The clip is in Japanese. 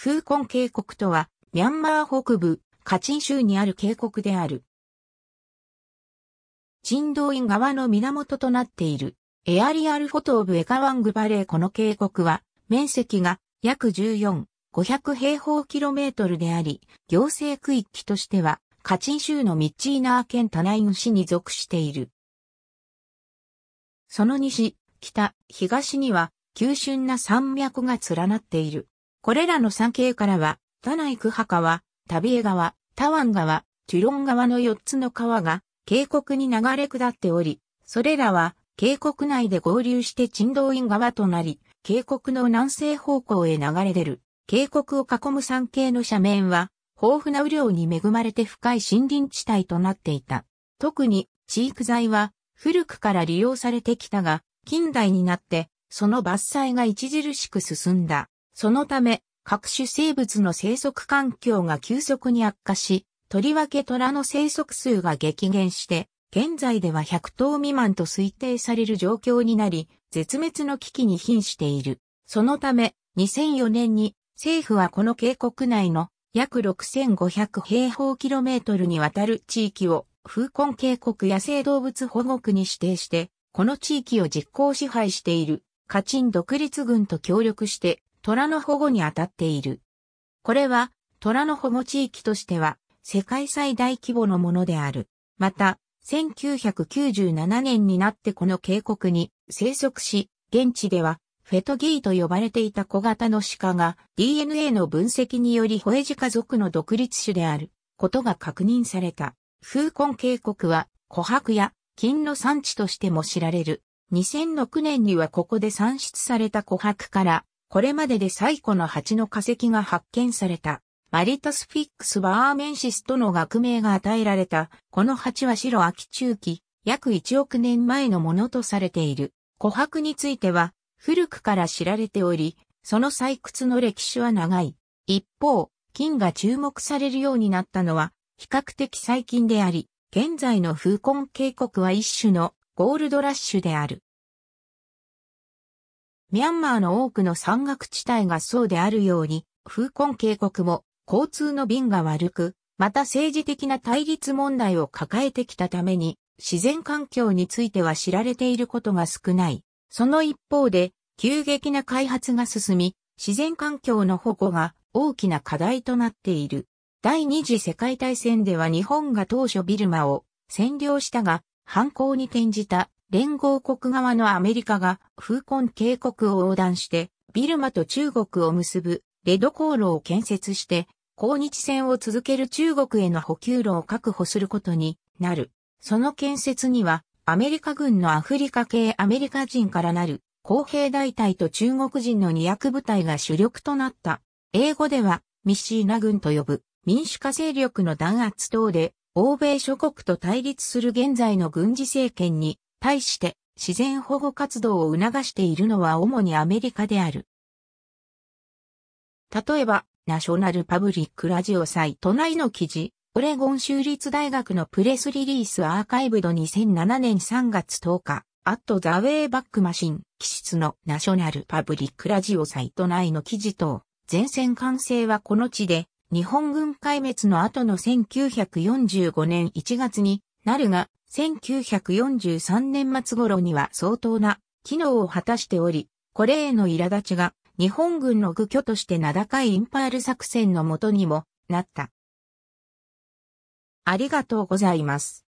フーコン渓谷とは、ミャンマー北部、カチン州にある渓谷である。人道院側の源となっている、エアリアルフォトオブエカワングバレーこの渓谷は、面積が約14、500平方キロメートルであり、行政区域としては、カチン州のミッチーナー県タナイン市に属している。その西、北、東には、急峻な山脈が連なっている。これらの山系からは、タナイクハは、タビエ川、タワン川、チュロン川の4つの川が、渓谷に流れ下っており、それらは、渓谷内で合流して珍道院川となり、渓谷の南西方向へ流れ出る。渓谷を囲む山系の斜面は、豊富な雨量に恵まれて深い森林地帯となっていた。特に、飼育材は、古くから利用されてきたが、近代になって、その伐採が著しく進んだ。そのため、各種生物の生息環境が急速に悪化し、とりわけ虎の生息数が激減して、現在では100頭未満と推定される状況になり、絶滅の危機に瀕している。そのため、2004年に政府はこの渓谷内の約6500平方キロメートルにわたる地域を風根渓谷野生動物保護区に指定して、この地域を実行支配しているカチン独立軍と協力して虎の保護に当たっている。これは、虎の保護地域としては、世界最大規模のものである。また、1997年になってこの渓谷に生息し、現地では、フェトギーと呼ばれていた小型の鹿が DNA の分析によりホエジ家族の独立種であることが確認された。風根渓谷は琥珀や金の産地としても知られる。2006年にはここで産出された琥珀からこれまでで最古の蜂の化石が発見された。マリタスフィックス・バーメンシスとの学名が与えられた、この蜂は白秋中期、約1億年前のものとされている。琥珀については、古くから知られており、その採掘の歴史は長い。一方、金が注目されるようになったのは、比較的最近であり、現在の風根渓谷は一種のゴールドラッシュである。ミャンマーの多くの山岳地帯がそうであるように、風根渓谷も交通の便が悪く、また政治的な対立問題を抱えてきたために、自然環境については知られていることが少ない。その一方で、急激な開発が進み、自然環境の保護が大きな課題となっている。第二次世界大戦では日本が当初ビルマを占領したが、反抗に転じた連合国側のアメリカが風根渓谷を横断してビルマと中国を結ぶレド航路を建設して抗日戦を続ける中国への補給路を確保することになる。その建設にはアメリカ軍のアフリカ系アメリカ人からなる公平大隊と中国人の二役部隊が主力となった。英語ではミッシーナ軍と呼ぶ民主化勢力の弾圧等で欧米諸国と対立する現在の軍事政権に対して自然保護活動を促しているのは主にアメリカである。例えば、ナショナルパブリックラジオサイト内の記事、オレゴン州立大学のプレスリリースアーカイブド2007年3月10日、アットザウェイバックマシン、機質のナショナルパブリックラジオサイト内の記事等、前線完成はこの地で、日本軍壊滅の後の1945年1月になるが、1943年末頃には相当な機能を果たしており、これへの苛立ちが日本軍の愚居として名高いインパール作戦のもとにもなった。ありがとうございます。